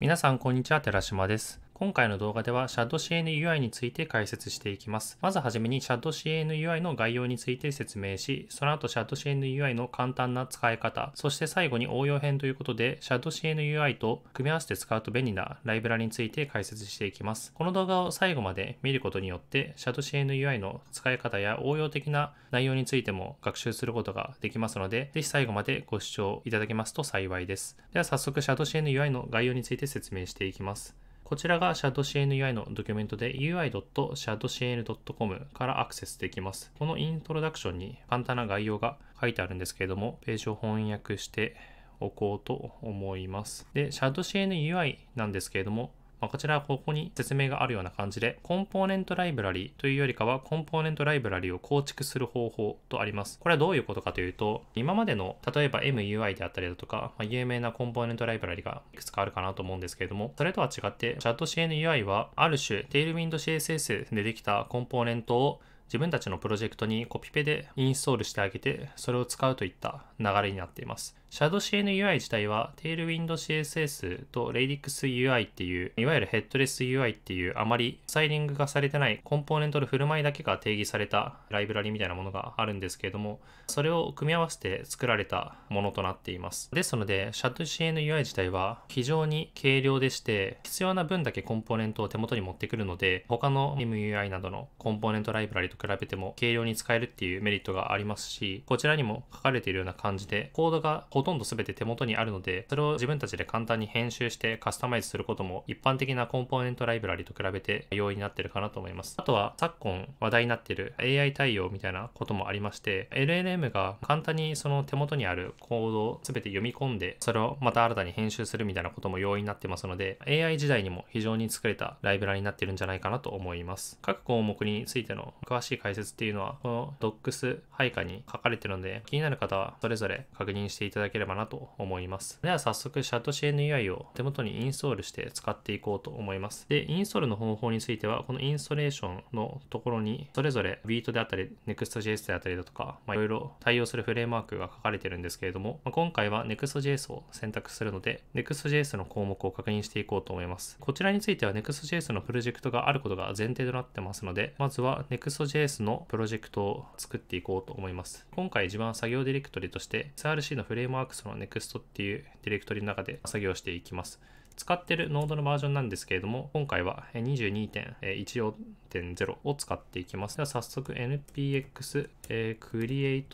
皆さん、こんにちは。寺島です。今回の動画では ShadCNUI について解説していきます。まずはじめに ShadCNUI の概要について説明し、その後 ShadCNUI の簡単な使い方、そして最後に応用編ということで ShadCNUI と組み合わせて使うと便利なライブラリについて解説していきます。この動画を最後まで見ることによって ShadCNUI の使い方や応用的な内容についても学習することができますので、ぜひ最後までご視聴いただけますと幸いです。では早速 ShadCNUI の概要について説明していきます。こちらが ShadowCNUI のドキュメントで ui.shadowcn.com からアクセスできます。このイントロダクションに簡単な概要が書いてあるんですけれども、ページを翻訳しておこうと思います。で、ShadowCNUI なんですけれども、まあ、こちらはここに説明があるような感じで、コンポーネントライブラリというよりかは、コンポーネントライブラリを構築する方法とあります。これはどういうことかというと、今までの、例えば MUI であったりだとか、まあ、有名なコンポーネントライブラリがいくつかあるかなと思うんですけれども、それとは違って、ChatCNUI は、ある種、Tailwind CSS でできたコンポーネントを自分たちのプロジェクトにコピペでインストールしてあげて、それを使うといった流れになっています。シャドウ CNUI 自体は Tailwind CSS と Radix UI っていう、いわゆるヘッドレス UI っていうあまりスタイリングがされてないコンポーネントの振る舞いだけが定義されたライブラリみたいなものがあるんですけれども、それを組み合わせて作られたものとなっています。ですので、シャド CNUI 自体は非常に軽量でして、必要な分だけコンポーネントを手元に持ってくるので、他の MUI などのコンポーネントライブラリと比べても軽量に使えるっていうメリットがありますし、こちらにも書かれているような感じで、コードがほとんど全て手元にあるので、それを自分たちで簡単に編集してカスタマイズすることも一般的なコンポーネントライブラリと比べて容易になってるかなと思います。あとは昨今話題になっている AI 対応みたいなこともありまして、LLM が簡単にその手元にあるコードを全て読み込んで、それをまた新たに編集するみたいなことも容易になってますので、AI 時代にも非常に作れたライブラリになってるんじゃないかなと思います。各項目についての詳しい解説っていうのは、この Docs 配下に書かれてるので、気になる方はそれぞれ確認していただだければなと思います。では早速シ h a d c n u i を手元にインストールして使っていこうと思います。で、インストールの方法については、このインストレーションのところに、それぞれビートであったり、Next.js であったりだとか、まあ、いろいろ対応するフレームワークが書かれてるんですけれども、まあ、今回は Next.js を選択するので、Next.js の項目を確認していこうと思います。こちらについては Next.js のプロジェクトがあることが前提となってますので、まずは Next.js のプロジェクトを作っていこうと思います。今回自分は作業ディレクトリとして SRC のフレームワークマークスの Next っていうディレクトリの中で作業していきます。使ってるノードのバージョンなんですけれども、今回は22.14 0を使っていきます。では早速 npx、えー、create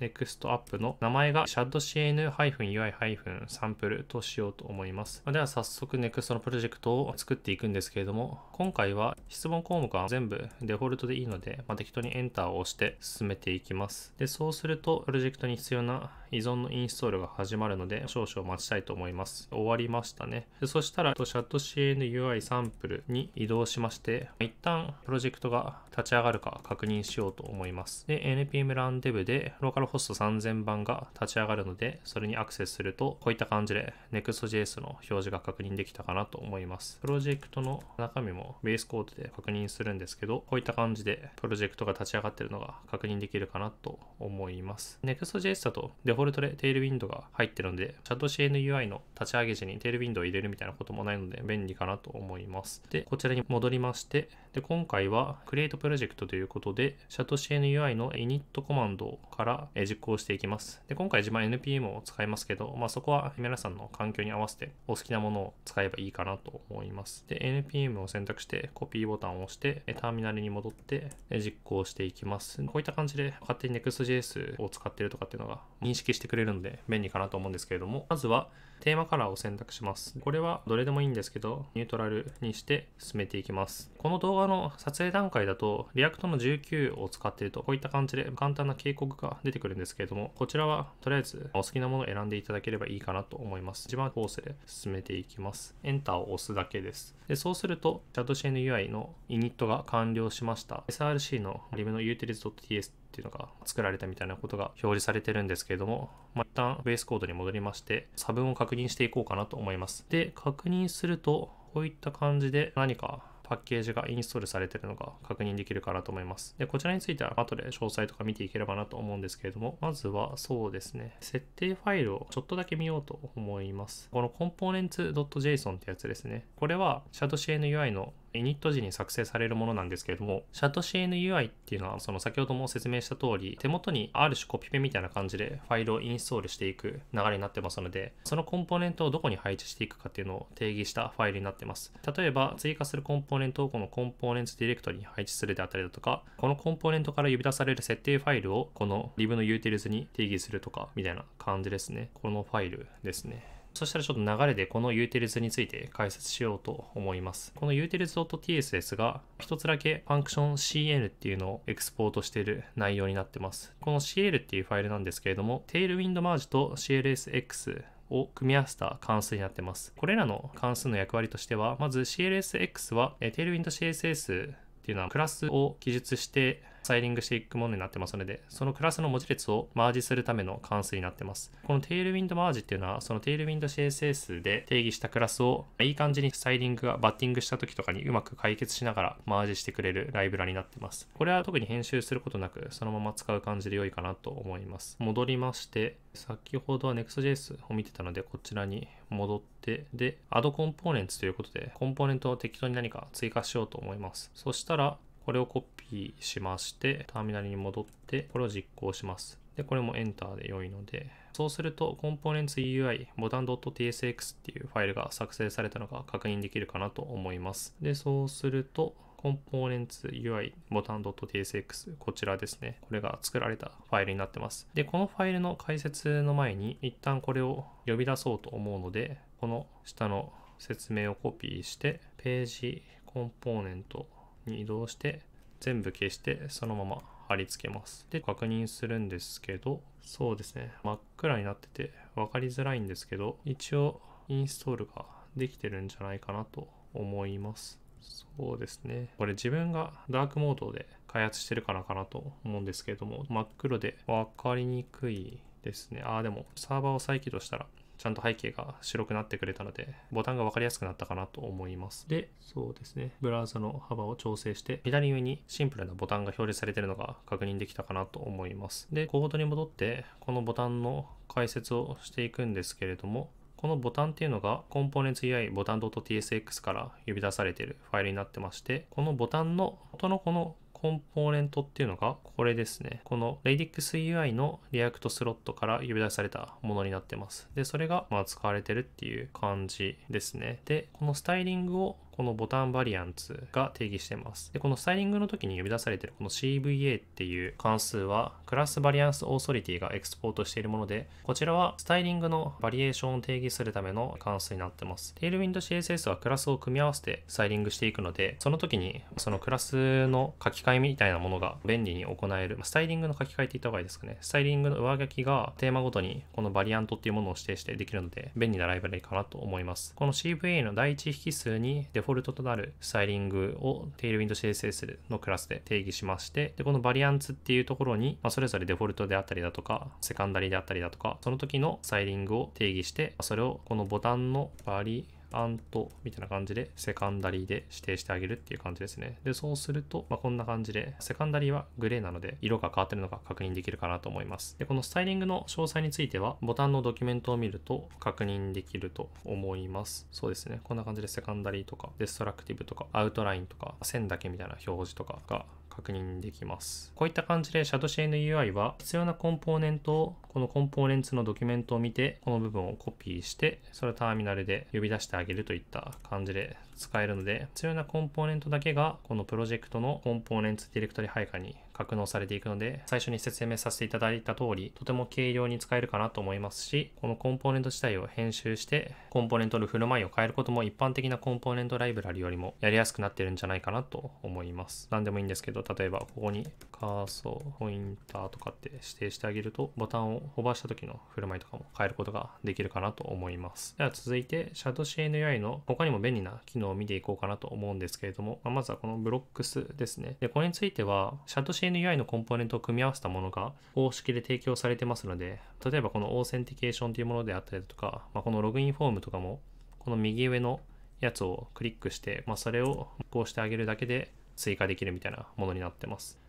next up の名前が shadcn-ui-sample としようと思います。では早速 next のプロジェクトを作っていくんですけれども、今回は質問項目は全部デフォルトでいいので、まあ、適当に Enter を押して進めていきます。で、そうするとプロジェクトに必要な依存のインストールが始まるので少々待ちたいと思います。終わりましたね。でそしたら、シャット CNUI サンプルに移動しまして、一旦プロジェクトが立ち上がるか確認しようと思います。で、NPM ランデブでローカルホスト3000番が立ち上がるので、それにアクセスすると、こういった感じで Next.js の表示が確認できたかなと思います。プロジェクトの中身もベースコードで確認するんですけど、こういった感じでプロジェクトが立ち上がってるのが確認できるかなと思います。Next.js だとデフォルトでテールウィンドが入ってるので、ChatCNUI の立ち上げ時にテールウィンドを入れるみたいなこともないので便利かなと思います。で、こちらに戻りまして、で、今回回は Create プロジェクトということで、SHA-CNUI の init コマンドから実行していきます。で今回自前 NPM を使いますけど、まあ、そこは皆さんの環境に合わせてお好きなものを使えばいいかなと思います。で、NPM を選択してコピーボタンを押して、ターミナルに戻って実行していきます。こういった感じで勝手に Next.js を使ってるとかっていうのが認識してくれるので便利かなと思うんですけれども、まずはテーマカラーを選択します。これはどれでもいいんですけど、ニュートラルにして進めていきます。この動画の撮影段階だと、リアクトの19を使っていると、こういった感じで簡単な警告が出てくるんですけれども、こちらはとりあえずお好きなものを選んでいただければいいかなと思います。一番コースで進めていきます。エンターを押すだけです。で、そうすると、ChatCNUI のイニットが完了しました。SRC のリムの u t i l s t s っていうのが作られたみたいなことが表示されてるんですけれども、まあ、一旦ベースコードに戻りまして、差分を確認していこうかなと思います。で、確認すると、こういった感じで何かパッケージがインストールされてるのが確認できるかなと思います。で、こちらについては後で詳細とか見ていければなと思うんですけれども、まずはそうですね、設定ファイルをちょっとだけ見ようと思います。この components.json ってやつですね。これは ShadowCN UI のイニット時に作成されるものなんですけれども、s h a c n u i っていうのは、その先ほども説明した通り、手元にある種コピペみたいな感じでファイルをインストールしていく流れになってますので、そのコンポーネントをどこに配置していくかっていうのを定義したファイルになってます。例えば、追加するコンポーネントをこのコンポーネントディレクトリに配置するであったりだとか、このコンポーネントから呼び出される設定ファイルをこのリブのユーティ s に定義するとか、みたいな感じですね。このファイルですね。そしたらちょっと流れでこのユーテルズについて解説しようと思います。このユーテルズ .ts ですが、一つだけファンクション CL っていうのをエクスポートしている内容になってます。この CL っていうファイルなんですけれども、テールウィンドマージと CLSX を組み合わせた関数になってます。これらの関数の役割としては、まず CLSX は、テールウィンド CSS っていうのはクラスを記述してスタイリングしていくものになってますので、そのクラスの文字列をマージするための関数になってます。このテールウィンドマージっていうのは、そのテールウィンド CSS で定義したクラスを、いい感じにスタイリングがバッティングした時とかにうまく解決しながらマージしてくれるライブラになってます。これは特に編集することなく、そのまま使う感じで良いかなと思います。戻りまして、先ほどは Next.js を見てたので、こちらに戻って、で、Add Components ということで、コンポーネントを適当に何か追加しようと思います。そしたら、これをコピーしまして、ターミナルに戻って、これを実行します。で、これも Enter で良いので、そうすると components.ui ボタン .tsx っていうファイルが作成されたのが確認できるかなと思います。で、そうすると、components.ui ボタン .tsx こちらですね。これが作られたファイルになってます。で、このファイルの解説の前に一旦これを呼び出そうと思うので、この下の説明をコピーして、ページコンポーネントに移動して全部消してそのまま貼り付けます。で、確認するんですけど、そうですね、真っ暗になってて分かりづらいんですけど、一応インストールができてるんじゃないかなと思います。そうですね。これ自分がダークモードで開発してるからかなと思うんですけれども、真っ黒で分かりにくいですね。ああ、でもサーバーを再起動したらちゃんと背景が白くなってくれたので、ボタンが分かりやすくなったかなと思います。で、そうですね、ブラウザの幅を調整して、左上にシンプルなボタンが表示されてるのが確認できたかなと思います。で、コードに戻って、このボタンの解説をしていくんですけれども、このボタンっていうのがコンポーネン e u i ボタン .tsx から呼び出されているファイルになってまして、このボタンの元のこのコンポーネントっていうのがこれですね。この radixUI のリアクトスロットから呼び出されたものになってます。で、それがまあ使われてるっていう感じですね。で、このスタイリングをこのボタンバリアンツが定義してます。で、このスタイリングの時に呼び出されてるこの CVA っていう関数はクラスバリアンスオーソリティがエクスポートしているもので、こちらはスタイリングのバリエーションを定義するための関数になってます。テールウィンド CSS はクラスを組み合わせてスタイリングしていくので、その時にそのクラスの書き換えみたいなものが便利に行える、スタイリングの書き換えって言った方がいいですかね。スタイリングの上書きがテーマごとにこのバリアントっていうものを指定してできるので、便利なライブラリかなと思います。この CVA の第1引数にデフォルトとなるスタイリングをテールウィンド CSS のクラスで定義しまして、で、このバリアンツっていうところに、まあ、それれぞれデフォルトであったりだとか、セカンダリであったりだとか、その時のスタイリングを定義して、それをこのボタンのバリアントみたいな感じでセカンダリーで指定してあげるっていう感じですね。で、そうすると、まあ、こんな感じで、セカンダリーはグレーなので、色が変わってるのが確認できるかなと思います。で、このスタイリングの詳細については、ボタンのドキュメントを見ると確認できると思います。そうですね。こんな感じでセカンダリーとか、デストラクティブとか、アウトラインとか、線だけみたいな表示とかが確認できます。こういった感じで ShadowCNUI は必要なコンポーネントをこのコンポーネンツのドキュメントを見てこの部分をコピーしてそれをターミナルで呼び出してあげるといった感じで使えるので必要なコンポーネントだけがこのプロジェクトのコンポーネンツディレクトリ配下に格納されていくので、最初に説明させていただいた通り、とても軽量に使えるかなと思いますし、このコンポーネント自体を編集して、コンポーネントの振る舞いを変えることも一般的なコンポーネントライブラリよりもやりやすくなってるんじゃないかなと思います。何でもいいんですけど、例えばここにカーソー、ポインターとかって指定してあげると、ボタンをホバーした時の振る舞いとかも変えることができるかなと思います。では続いて、シャドウ o w c n u i の他にも便利な機能を見ていこうかなと思うんですけれども、まずはこのブロックスですね。で、これについては、c n u i CNUI のコンポーネントを組み合わせたものが公式で提供されてますので、例えばこのオーセンティケーションというものであったりだとか、まあ、このログインフォームとかも、この右上のやつをクリックして、まあ、それをこうしてあげるだけで追加できるみたいなものになってます。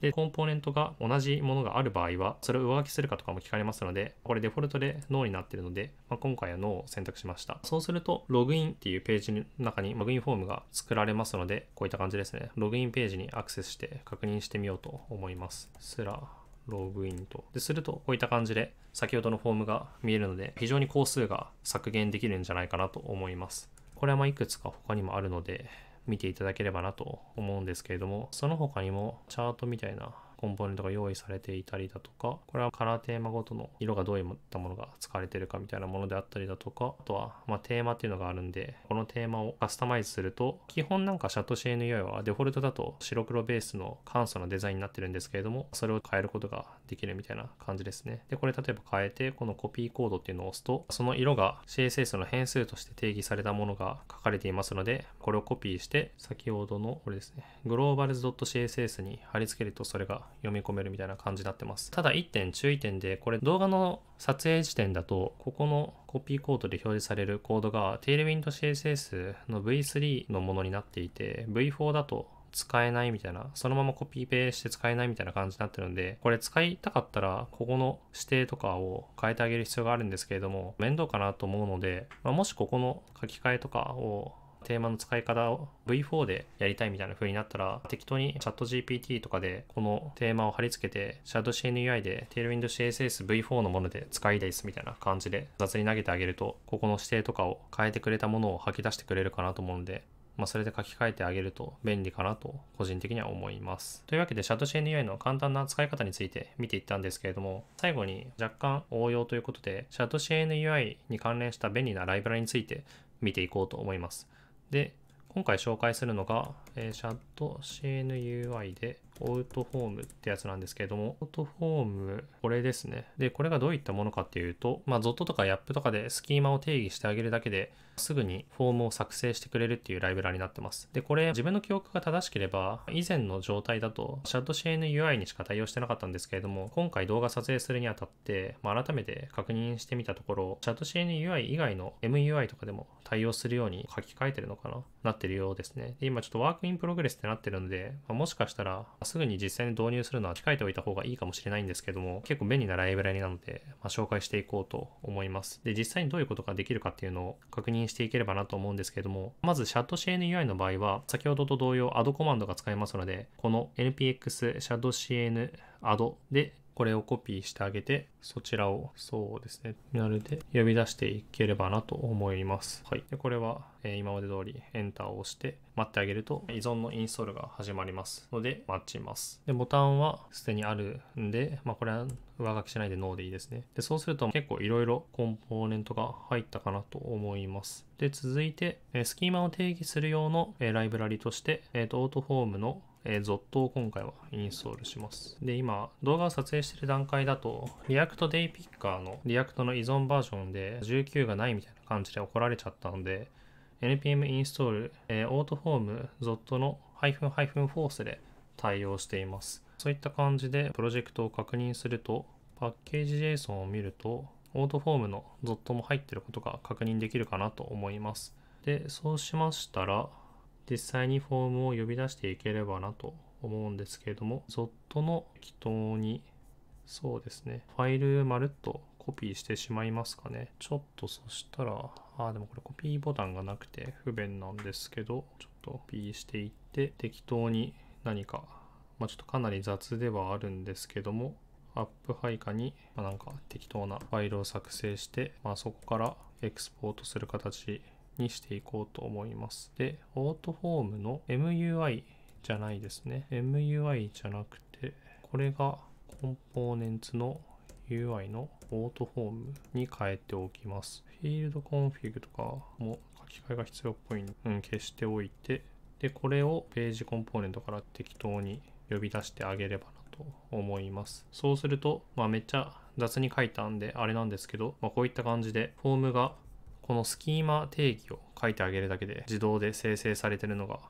で、コンポーネントが同じものがある場合は、それを上書きするかとかも聞かれますので、これデフォルトで No になっているので、まあ、今回は No を選択しました。そうすると、ログインっていうページの中にログインフォームが作られますので、こういった感じですね。ログインページにアクセスして確認してみようと思います。すら、ログインと。で、すると、こういった感じで、先ほどのフォームが見えるので、非常に工数が削減できるんじゃないかなと思います。これはまいくつか他にもあるので、見ていただければなと思うんですけれども、その他にもチャートみたいなコンポーネントが用意されていたりだとか、これはカラーテーマごとの色がどういったものが使われているかみたいなものであったりだとか、あとは、まテーマっていうのがあるんで、このテーマをカスタマイズすると、基本なんかシャットー n u i はデフォルトだと白黒ベースの簡素なデザインになってるんですけれども、それを変えることができるみたいな感じですね。で、これ例えば変えて、このコピーコードっていうのを押すと、その色が CSS の変数として定義されたものが書かれていますので、これをコピーして、先ほどのこれですね、globals.css に貼り付けるとそれが読み込めるみたいな感じになってます。ただ1点注意点で、これ動画の撮影時点だと、ここのコピーコードで表示されるコードがテ a ルウィン n CSS の V3 のものになっていて、V4 だと使えないみたいな、そのままコピーペーして使えないみたいな感じになってるんで、これ使いたかったら、ここの指定とかを変えてあげる必要があるんですけれども、面倒かなと思うので、まあ、もしここの書き換えとかをテーマの使い方を V4 でやりたいみたいな風になったら、適当に ChatGPT とかでこのテーマを貼り付けて、ShadowCNUI で Tailwind CSS V4 のもので使いですみたいな感じで雑に投げてあげると、ここの指定とかを変えてくれたものを吐き出してくれるかなと思うので、まあ、それで書き換えてあげると便利かなと個人的には思います。というわけで ShadowCNUI の簡単な使い方について見ていったんですけれども最後に若干応用ということで ShadowCNUI に関連した便利なライブラリについて見ていこうと思います。で、今回紹介するのがえー、シャット CNUI でオートフォームってやつなんですけれども、オートフォーム、これですね。で、これがどういったものかっていうと、まあ、z o とか Yap とかでスキーマを定義してあげるだけで、すぐにフォームを作成してくれるっていうライブラリになってます。で、これ、自分の記憶が正しければ、以前の状態だと、シャット CNUI にしか対応してなかったんですけれども、今回動画撮影するにあたって、まあ、改めて確認してみたところ、シャット CNUI 以外の MUI とかでも対応するように書き換えてるのかななってるようですね。で、今ちょっとワークークインプログレスってなってるので、まあ、もしかしたらすぐに実際に導入するのは控えておいた方がいいかもしれないんですけども、結構便利なライブラリなので、まあ、紹介していこうと思います。で、実際にどういうことができるかっていうのを確認していければなと思うんですけども、まずシャッド c n u i の場合は、先ほどと同様アドコマンドが使えますので、この npx シャドウ c n アドでこれをコピーしてあげて、そちらを、そうですね、なるで呼び出していければなと思います。はい。で、これは、え今まで通り Enter を押して、待ってあげると依存のインストールが始まりますので、待ちます。で、ボタンはすでにあるんで、まあ、これは上書きしないで NO でいいですね。で、そうすると結構いろいろコンポーネントが入ったかなと思います。で、続いて、スキーマを定義する用のライブラリとして、えっ、と、オートフォームのえー、Zot を今回はインストールします。で、今、動画を撮影している段階だと、React Day Picker の React の依存バージョンで19がないみたいな感じで怒られちゃったので、npm インストール、えー、オートフォーム Zot の -force で対応しています。そういった感じでプロジェクトを確認すると、パッケージ JSON を見ると、オートフォームの Zot も入ってることが確認できるかなと思います。で、そうしましたら、実際にフォームを呼び出していければなと思うんですけれども、ZOT の適当に、そうですね、ファイルまるっとコピーしてしまいますかね。ちょっとそしたら、ああ、でもこれコピーボタンがなくて不便なんですけど、ちょっとコピーしていって、適当に何か、まあ、ちょっとかなり雑ではあるんですけども、アップ配下に、まあ、なんか適当なファイルを作成して、まあ、そこからエクスポートする形にしていこうと思います。で、オートフォームの MUI じゃないですね。MUI じゃなくて、これがコンポーネンツの UI のオートフォームに変えておきます。フィールドコンフィグとかも書き換えが必要っぽいの、うん、消しておいて、で、これをページコンポーネントから適当に呼び出してあげればなと思います。そうすると、まあ、めっちゃ雑に書いたんであれなんですけど、まあ、こういった感じでフォームがこのスキーマ定義を書いてあげるだけで自動で生成されてるのが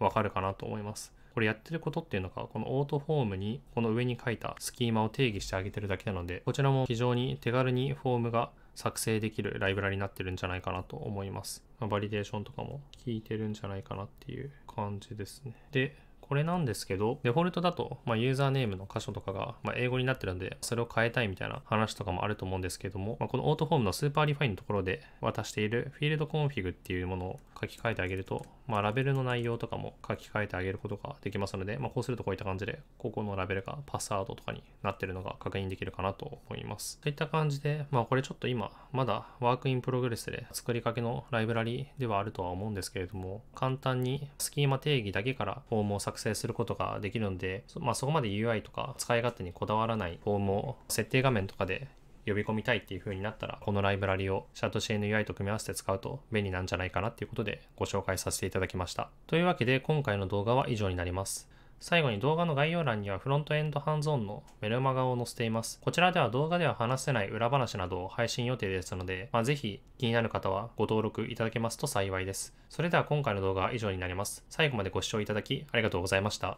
わかるかなと思います。これやってることっていうのが、このオートフォームにこの上に書いたスキーマを定義してあげてるだけなので、こちらも非常に手軽にフォームが作成できるライブラリになってるんじゃないかなと思います。まバリデーションとかも効いてるんじゃないかなっていう感じですね。で、これなんですけど、デフォルトだと、まあ、ユーザーネームの箇所とかが、まあ、英語になってるんで、それを変えたいみたいな話とかもあると思うんですけども、まあ、このオートフォームのスーパーリファインのところで渡しているフィールドコンフィグっていうものを書き換えてあげると、まあ、ラベルの内容とかも書き換えてあげることができますので、まあ、こうするとこういった感じで、ここのラベルがパスワードとかになってるのが確認できるかなと思います。といった感じで、まあ、これちょっと今、まだワークインプログレスで作りかけのライブラリではあるとは思うんですけれども、簡単にスキーマ定義だけから訪問を作作成することができるので、まあ、そこまで UI とか使い勝手にこだわらないフォームを設定画面とかで呼び込みたいっていう風になったら、このライブラリをシャドート CNUI と組み合わせて使うと便利なんじゃないかなっていうことでご紹介させていただきました。というわけで今回の動画は以上になります。最後に動画の概要欄にはフロントエンドハンズオンのメルマガを載せています。こちらでは動画では話せない裏話などを配信予定ですので、まあ、ぜひ気になる方はご登録いただけますと幸いです。それでは今回の動画は以上になります。最後までご視聴いただきありがとうございました。